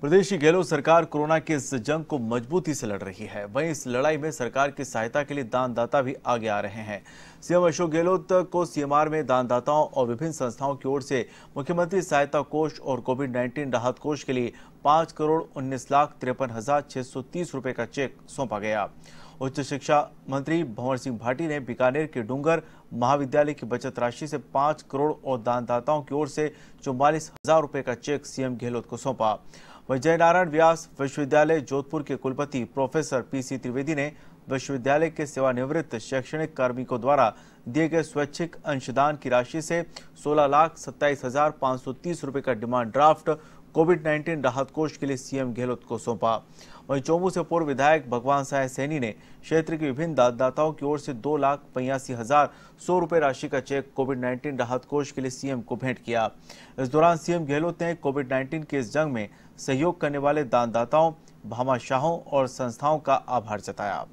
प्रदेश की गहलोत सरकार कोरोना के इस जंग को मजबूती से लड़ रही है वहीं इस लड़ाई में सरकार की सहायता के लिए दानदाता भी आगे आ रहे हैं सीएम अशोक गहलोत को सीएमआर में दानदाताओं और विभिन्न संस्थाओं की ओर से मुख्यमंत्री सहायता कोष और कोविड 19 राहत कोष के लिए 5 करोड़ उन्नीस लाख तिरपन हजार छह सौ तीस का चेक सौंपा गया उच्च शिक्षा मंत्री भंवर सिंह भाटी ने बीकानेर के डूंगर महाविद्यालय की बचत राशि से पांच करोड़ और दानदाताओं की ओर से चौवालीस हजार रूपए का चेक सीएम गहलोत को सौंपा वह जयनारायण व्यास विश्वविद्यालय जोधपुर के कुलपति प्रोफेसर पीसी त्रिवेदी ने विश्वविद्यालय के सेवानिवृत्त शैक्षणिक कार्मिकों द्वारा दिए गए स्वैच्छिक अंशदान की राशि से सोलह लाख सत्ताईस हजार पाँच सौ तीस रुपये का डिमांड ड्राफ्ट कोविड 19 राहत कोष के लिए सीएम गहलोत को सौंपा वहीं चौबू से पूर्व विधायक भगवान साय सैनी ने क्षेत्र के विभिन्न दाताओं की ओर से दो लाख पयासी हजार सौ रुपये राशि का चेक कोविड 19 राहत कोष के लिए सीएम को भेंट किया इस दौरान सीएम गहलोत ने कोविड 19 के इस जंग में सहयोग करने वाले दानदाताओं भामाशाहों और संस्थाओं का आभार जताया